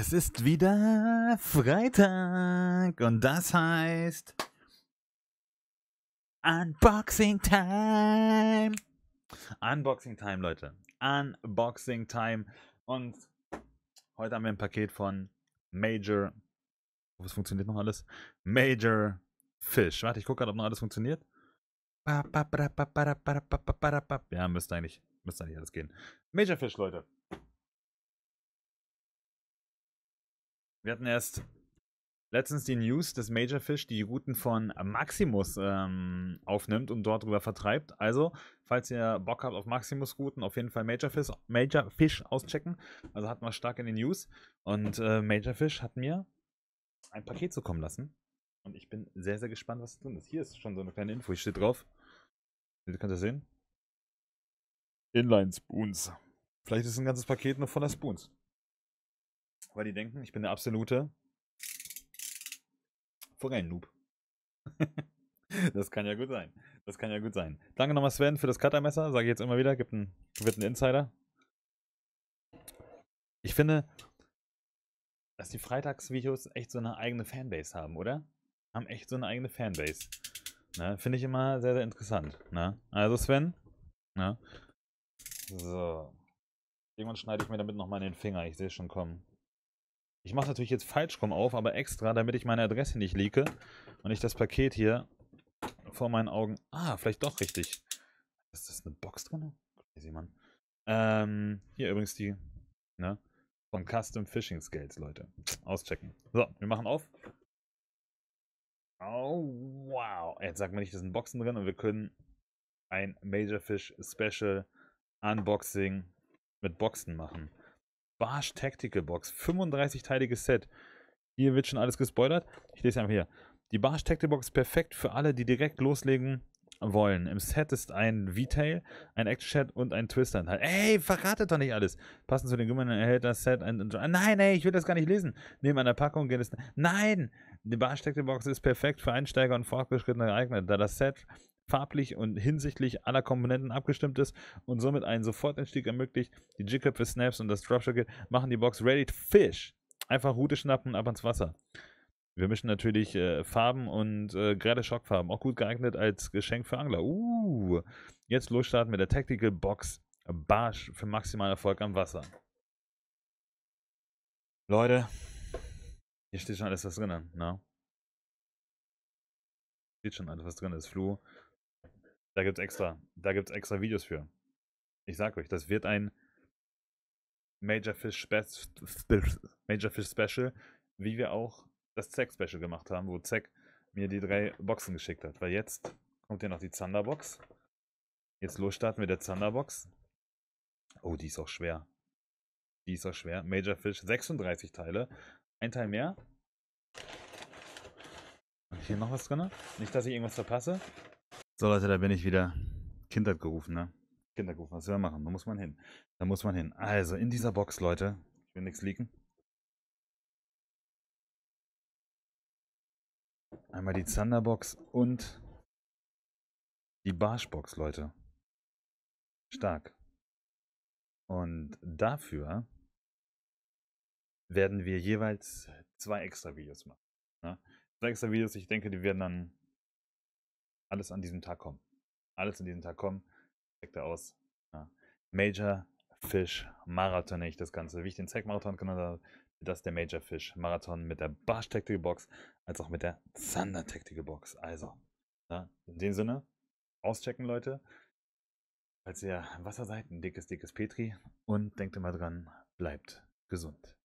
Es ist wieder Freitag und das heißt Unboxing Time. Unboxing Time, Leute. Unboxing Time. Und heute haben wir ein Paket von Major. Was funktioniert noch alles? Major Fish. Warte, ich gucke gerade, ob noch alles funktioniert. Ja, müsste eigentlich, müsste eigentlich alles gehen. Major Fish, Leute. Wir hatten erst letztens die News, dass Major Fish die Routen von Maximus ähm, aufnimmt und dort drüber vertreibt. Also, falls ihr Bock habt auf Maximus-Routen, auf jeden Fall Major Fish, Major Fish auschecken. Also hat man stark in den News. Und äh, Major Fish hat mir ein Paket zukommen lassen. Und ich bin sehr, sehr gespannt, was drin ist. Hier ist schon so eine kleine Info. Hier steht drauf. könnt das sehen. Inline Spoons. Vielleicht ist ein ganzes Paket nur voller Spoons. Weil die denken, ich bin der absolute Forellen-Noob. das kann ja gut sein. Das kann ja gut sein. Danke nochmal Sven für das Cuttermesser. Sage ich jetzt immer wieder. Gibt einen, wird ein Insider. Ich finde, dass die Freitagsvideos echt so eine eigene Fanbase haben, oder? Haben echt so eine eigene Fanbase. Ne? Finde ich immer sehr, sehr interessant. Ne? Also Sven. Ne? So. Irgendwann schneide ich mir damit nochmal in den Finger. Ich sehe es schon kommen. Ich mache natürlich jetzt falsch Falschcom auf, aber extra, damit ich meine Adresse nicht leake und ich das Paket hier vor meinen Augen... Ah, vielleicht doch richtig. Ist das eine Box drin? Crazy, Mann. Ähm, hier übrigens die, ne? Von Custom Phishing Scales, Leute. Auschecken. So, wir machen auf. Oh, wow. Jetzt sagt man nicht, das sind Boxen drin und wir können ein Major Fish Special Unboxing mit Boxen machen. Barsch Tactical Box. 35-teiliges Set. Hier wird schon alles gespoilert. Ich lese einfach hier. Die Barsch Tactical Box ist perfekt für alle, die direkt loslegen wollen. Im Set ist ein V-Tail, ein Action-Chat und ein Twister Ey, verratet doch nicht alles. Passend zu den Gummern erhält das Set ein... Nein, ey, ich will das gar nicht lesen. Neben einer Packung geht es... Nein! Die Barsch Tactical Box ist perfekt für Einsteiger und Fortgeschrittene geeignet, da das Set farblich und hinsichtlich aller Komponenten abgestimmt ist und somit einen Sofortentstieg ermöglicht. Die Jigcup für Snaps und das Dropshackle machen die Box ready to fish. Einfach Rute schnappen, ab ans Wasser. Wir mischen natürlich äh, Farben und äh, gerade Schockfarben. Auch gut geeignet als Geschenk für Angler. Uh, jetzt losstarten mit der Tactical Box Barsch für maximalen Erfolg am Wasser. Leute, hier steht schon alles, was drin ist. No? Ne? Steht schon alles, was drin ist. Flu, da gibt's extra, da gibt's extra Videos für. Ich sag euch, das wird ein Major Fish, Spe Major Fish Special, wie wir auch das Zack Special gemacht haben, wo Zack mir die drei Boxen geschickt hat. Weil jetzt kommt ja noch die Zanderbox. Jetzt losstarten wir der Zanderbox. Oh, die ist auch schwer. Die ist auch schwer. Major Fish, 36 Teile. Ein Teil mehr. Und hier noch was drin. Nicht, dass ich irgendwas verpasse. So Leute, da bin ich wieder. Kind hat gerufen, ne? Kind hat gerufen, was soll man machen? Da muss man hin. Da muss man hin. Also, in dieser Box, Leute. Ich will nichts leaken. Einmal die Zanderbox und die Barschbox, Leute. Stark. Und dafür werden wir jeweils zwei extra Videos machen. Ne? Zwei extra Videos, ich denke, die werden dann alles an diesem Tag kommen. Alles an diesem Tag kommen. Checkt er aus. Ja. Major Fish Marathon nenne ich das Ganze. Wie ich den Zack-Marathon genannt habe, das ist der Major Fish Marathon mit der Barsch Tactical Box, als auch mit der Thunder Tactical Box. Also, ja, in dem Sinne, auschecken, Leute. Falls ihr Wasser seid, ein dickes, dickes Petri. Und denkt immer dran, bleibt gesund.